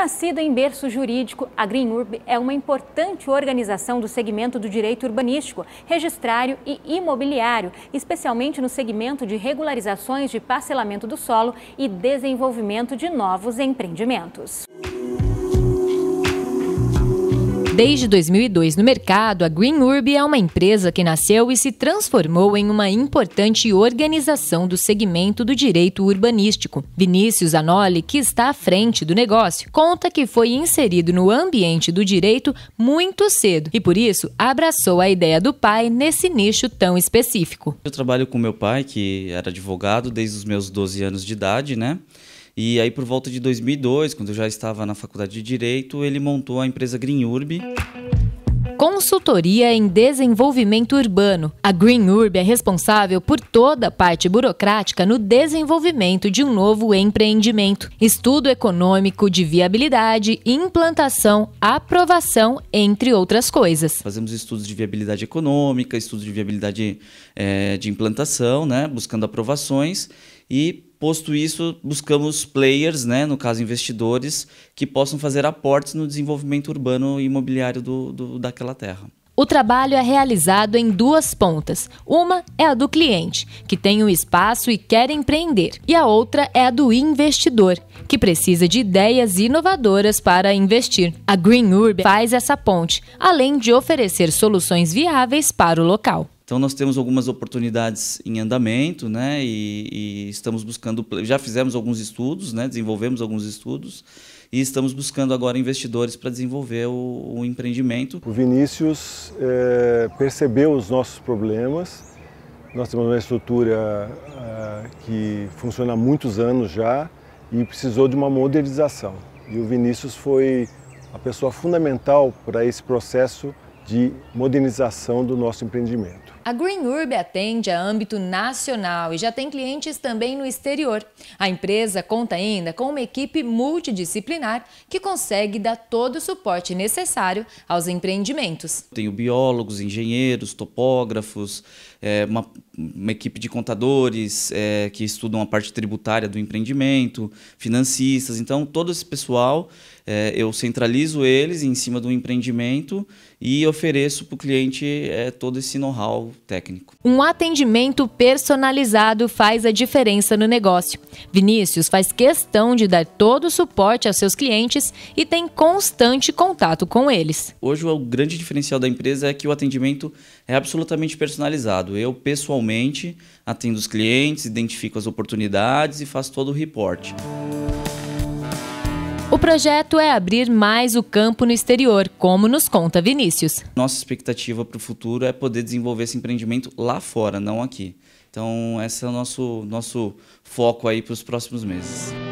Nascida em berço jurídico, a Green Urb é uma importante organização do segmento do direito urbanístico, registrário e imobiliário, especialmente no segmento de regularizações de parcelamento do solo e desenvolvimento de novos empreendimentos. Desde 2002 no mercado, a Green Urb é uma empresa que nasceu e se transformou em uma importante organização do segmento do direito urbanístico. Vinícius Anoli, que está à frente do negócio, conta que foi inserido no ambiente do direito muito cedo e, por isso, abraçou a ideia do pai nesse nicho tão específico. Eu trabalho com meu pai, que era advogado desde os meus 12 anos de idade, né? E aí, por volta de 2002, quando eu já estava na faculdade de Direito, ele montou a empresa Green Urb. Consultoria em Desenvolvimento Urbano. A Green Urb é responsável por toda a parte burocrática no desenvolvimento de um novo empreendimento, estudo econômico de viabilidade, implantação, aprovação, entre outras coisas. Fazemos estudos de viabilidade econômica, estudos de viabilidade é, de implantação, né, buscando aprovações e Posto isso, buscamos players, né, no caso investidores, que possam fazer aportes no desenvolvimento urbano e imobiliário do, do, daquela terra. O trabalho é realizado em duas pontas. Uma é a do cliente, que tem um espaço e quer empreender, e a outra é a do investidor, que precisa de ideias inovadoras para investir. A Green Urb faz essa ponte, além de oferecer soluções viáveis para o local. Então nós temos algumas oportunidades em andamento, né? E, e estamos buscando, já fizemos alguns estudos, né? Desenvolvemos alguns estudos e estamos buscando agora investidores para desenvolver o, o, empreendimento. O Vinícius é, percebeu os nossos problemas. Nós temos uma estrutura ah, que funciona há muitos anos já e precisou de uma modernização. E o Vinícius foi a pessoa fundamental para esse processo de modernização do nosso empreendimento. A Green Urb atende a âmbito nacional e já tem clientes também no exterior. A empresa conta ainda com uma equipe multidisciplinar que consegue dar todo o suporte necessário aos empreendimentos. Tenho biólogos, engenheiros, topógrafos, é, uma, uma, equipe de contadores é, que estudam a parte tributária do empreendimento, financistas. Então, todo esse pessoal é, eu centralizo eles em cima do empreendimento e ofereço para o cliente é, todo esse know-how técnico. Um atendimento personalizado faz a diferença no negócio. Vinícius faz questão de dar todo o suporte aos seus clientes e tem constante contato com eles. Hoje o grande diferencial da empresa é que o atendimento é absolutamente personalizado. Eu pessoalmente atendo os clientes, identifico as oportunidades e faço todo o reporte projeto é abrir mais o campo no exterior, como nos conta Vinícius. Nossa expectativa para o futuro é poder desenvolver esse empreendimento lá fora, não aqui. Então, esse é o nosso, nosso foco aí para os próximos meses.